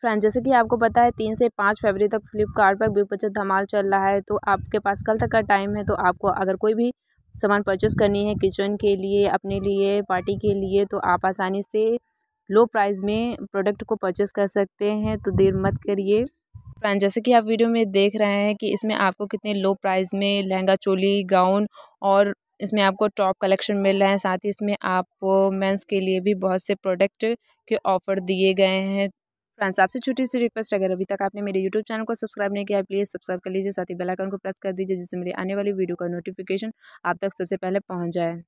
friend जैसे कि आपको पता है तीन से पाँच फरवरी तक फ्लिपकार्ट पर बिग बचत धमाल चल रहा है तो आपके पास कल तक का टाइम है तो आपको अगर कोई भी सामान परचेस करनी है किचन के लिए अपने लिए पार्टी के लिए तो आप आसानी से लो प्राइस में प्रोडक्ट को परचेस कर सकते हैं तो देर मत करिए फ्रेंड जैसे कि आप वीडियो में देख रहे हैं कि इसमें आपको कितने लो प्राइस में लहंगा चोली गाउन और इसमें आपको टॉप कलेक्शन मिल रहा है साथ ही इसमें आप मेंस के लिए भी बहुत से प्रोडक्ट के ऑफ़र दिए गए हैं फ्रेंड्स आपसे छोटी सी रिक्वेस्ट अगर अभी तक आपने मेरे यूट्यूब चैनल को सब्सक्राइब नहीं किया प्लीज़ सब्सक्राइब कर लीजिए साथ ही बेल आइकन को प्रेस कर दीजिए जिससे मेरी आने वाली वीडियो का नोटिफिकेशन आप तक सबसे पहले पहुंच जाए